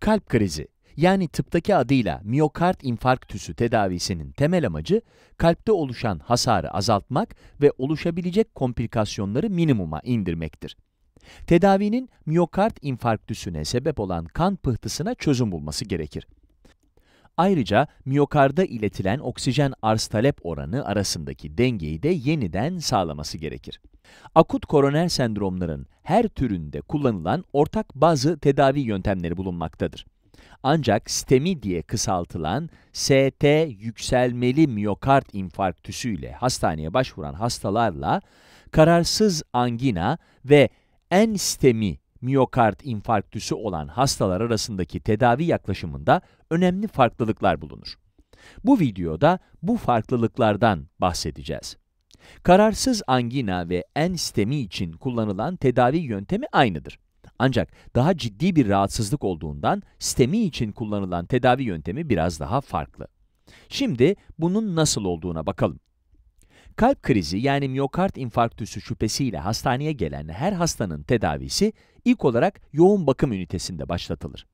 Kalp krizi yani tıptaki adıyla miyokard infarktüsü tedavisinin temel amacı kalpte oluşan hasarı azaltmak ve oluşabilecek komplikasyonları minimuma indirmektir. Tedavinin miyokard infarktüsüne sebep olan kan pıhtısına çözüm bulması gerekir. Ayrıca miyokarda iletilen oksijen arz talep oranı arasındaki dengeyi de yeniden sağlaması gerekir. Akut koroner sendromların her türünde kullanılan ortak bazı tedavi yöntemleri bulunmaktadır. Ancak STEMI diye kısaltılan ST yükselmeli miyokard infarktüsü ile hastaneye başvuran hastalarla kararsız angina ve en STEMI miyokard infarktüsü olan hastalar arasındaki tedavi yaklaşımında önemli farklılıklar bulunur. Bu videoda bu farklılıklardan bahsedeceğiz. Kararsız angina ve en sistemi için kullanılan tedavi yöntemi aynıdır. Ancak daha ciddi bir rahatsızlık olduğundan sistemi için kullanılan tedavi yöntemi biraz daha farklı. Şimdi bunun nasıl olduğuna bakalım. Kalp krizi yani miyokard infarktüsü şüphesiyle hastaneye gelen her hastanın tedavisi ilk olarak yoğun bakım ünitesinde başlatılır.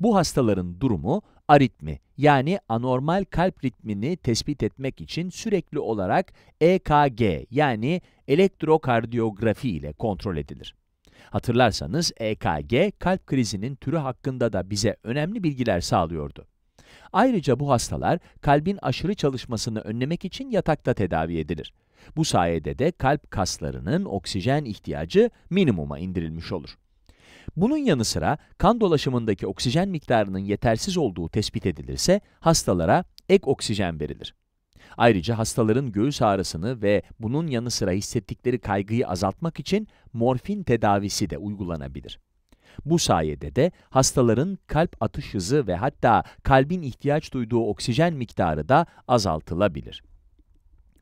Bu hastaların durumu aritmi yani anormal kalp ritmini tespit etmek için sürekli olarak EKG yani elektrokardiyografi ile kontrol edilir. Hatırlarsanız EKG kalp krizinin türü hakkında da bize önemli bilgiler sağlıyordu. Ayrıca bu hastalar kalbin aşırı çalışmasını önlemek için yatakta tedavi edilir. Bu sayede de kalp kaslarının oksijen ihtiyacı minimuma indirilmiş olur. Bunun yanı sıra kan dolaşımındaki oksijen miktarının yetersiz olduğu tespit edilirse hastalara ek oksijen verilir. Ayrıca hastaların göğüs ağrısını ve bunun yanı sıra hissettikleri kaygıyı azaltmak için morfin tedavisi de uygulanabilir. Bu sayede de hastaların kalp atış hızı ve hatta kalbin ihtiyaç duyduğu oksijen miktarı da azaltılabilir.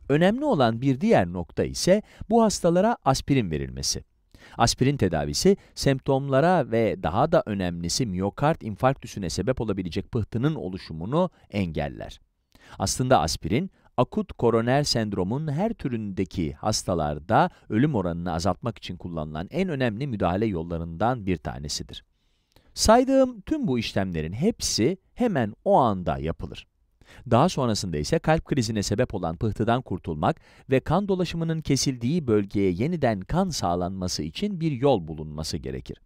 Önemli olan bir diğer nokta ise bu hastalara aspirin verilmesi. Aspirin tedavisi semptomlara ve daha da önemlisi miyokard infarktüsüne sebep olabilecek pıhtının oluşumunu engeller. Aslında aspirin akut koroner sendromun her türündeki hastalarda ölüm oranını azaltmak için kullanılan en önemli müdahale yollarından bir tanesidir. Saydığım tüm bu işlemlerin hepsi hemen o anda yapılır. Daha sonrasında ise kalp krizine sebep olan pıhtıdan kurtulmak ve kan dolaşımının kesildiği bölgeye yeniden kan sağlanması için bir yol bulunması gerekir.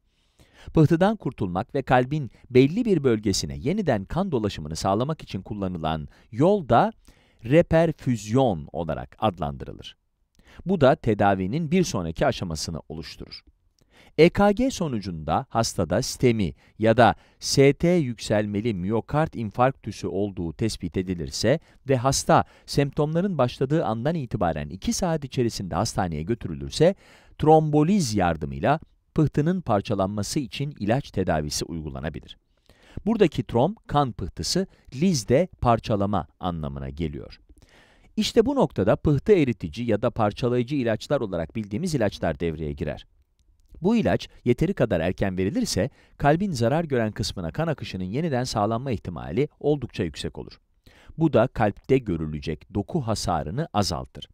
Pıhtıdan kurtulmak ve kalbin belli bir bölgesine yeniden kan dolaşımını sağlamak için kullanılan yol da reperfüzyon olarak adlandırılır. Bu da tedavinin bir sonraki aşamasını oluşturur. EKG sonucunda hastada stemi ya da ST yükselmeli miyokard infarktüsü olduğu tespit edilirse ve hasta semptomların başladığı andan itibaren 2 saat içerisinde hastaneye götürülürse, tromboliz yardımıyla pıhtının parçalanması için ilaç tedavisi uygulanabilir. Buradaki trom, kan pıhtısı, lizde parçalama anlamına geliyor. İşte bu noktada pıhtı eritici ya da parçalayıcı ilaçlar olarak bildiğimiz ilaçlar devreye girer. Bu ilaç yeteri kadar erken verilirse, kalbin zarar gören kısmına kan akışının yeniden sağlanma ihtimali oldukça yüksek olur. Bu da kalpte görülecek doku hasarını azaltır.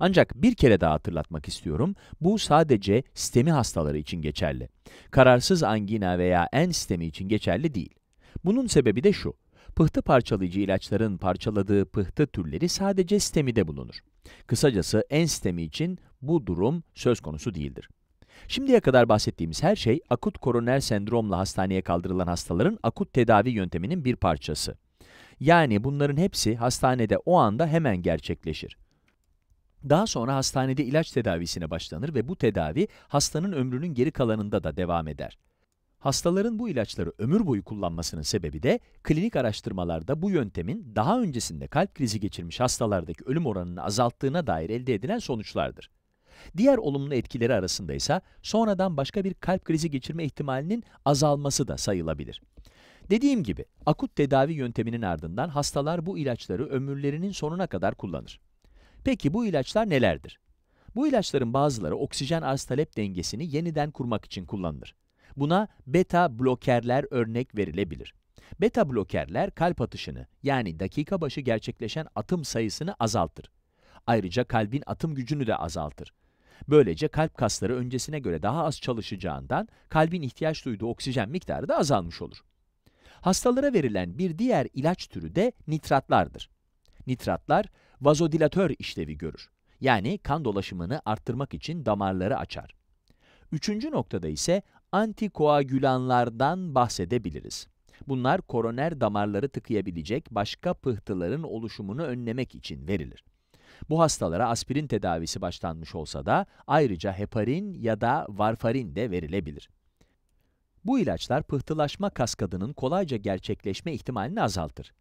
Ancak bir kere daha hatırlatmak istiyorum, bu sadece sistemi hastaları için geçerli. Kararsız angina veya en sistemi için geçerli değil. Bunun sebebi de şu. Pıhtı parçalayıcı ilaçların parçaladığı pıhtı türleri sadece stemide bulunur. Kısacası en stemi için bu durum söz konusu değildir. Şimdiye kadar bahsettiğimiz her şey akut koroner sendromla hastaneye kaldırılan hastaların akut tedavi yönteminin bir parçası. Yani bunların hepsi hastanede o anda hemen gerçekleşir. Daha sonra hastanede ilaç tedavisine başlanır ve bu tedavi hastanın ömrünün geri kalanında da devam eder. Hastaların bu ilaçları ömür boyu kullanmasının sebebi de klinik araştırmalarda bu yöntemin daha öncesinde kalp krizi geçirmiş hastalardaki ölüm oranını azalttığına dair elde edilen sonuçlardır. Diğer olumlu etkileri arasında ise sonradan başka bir kalp krizi geçirme ihtimalinin azalması da sayılabilir. Dediğim gibi akut tedavi yönteminin ardından hastalar bu ilaçları ömürlerinin sonuna kadar kullanır. Peki bu ilaçlar nelerdir? Bu ilaçların bazıları oksijen arz talep dengesini yeniden kurmak için kullanılır. Buna beta blokerler örnek verilebilir. Beta blokerler kalp atışını yani dakika başı gerçekleşen atım sayısını azaltır. Ayrıca kalbin atım gücünü de azaltır. Böylece kalp kasları öncesine göre daha az çalışacağından kalbin ihtiyaç duyduğu oksijen miktarı da azalmış olur. Hastalara verilen bir diğer ilaç türü de nitratlardır. Nitratlar vazodilatör işlevi görür. Yani kan dolaşımını arttırmak için damarları açar. Üçüncü noktada ise antikoagülanlardan bahsedebiliriz. Bunlar koroner damarları tıkayabilecek başka pıhtıların oluşumunu önlemek için verilir. Bu hastalara aspirin tedavisi başlanmış olsa da ayrıca heparin ya da varfarin de verilebilir. Bu ilaçlar pıhtılaşma kaskadının kolayca gerçekleşme ihtimalini azaltır.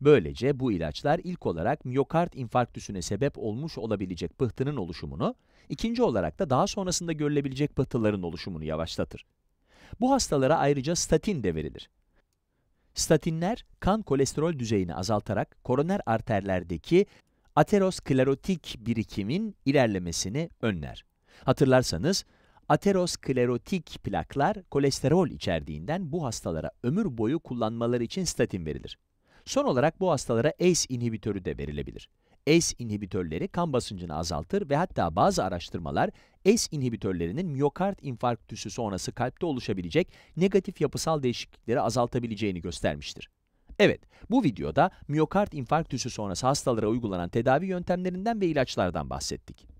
Böylece bu ilaçlar ilk olarak miyokard infarktüsüne sebep olmuş olabilecek pıhtının oluşumunu İkinci olarak da daha sonrasında görülebilecek pıhtıların oluşumunu yavaşlatır. Bu hastalara ayrıca statin de verilir. Statinler kan kolesterol düzeyini azaltarak koroner arterlerdeki aterosklerotik birikimin ilerlemesini önler. Hatırlarsanız, aterosklerotik plaklar kolesterol içerdiğinden bu hastalara ömür boyu kullanmaları için statin verilir. Son olarak bu hastalara ACE inhibitörü de verilebilir. S inhibitörleri kan basıncını azaltır ve hatta bazı araştırmalar S inhibitörlerinin miyokard infarktüsü sonrası kalpte oluşabilecek negatif yapısal değişiklikleri azaltabileceğini göstermiştir. Evet, bu videoda miyokard infarktüsü sonrası hastalara uygulanan tedavi yöntemlerinden ve ilaçlardan bahsettik.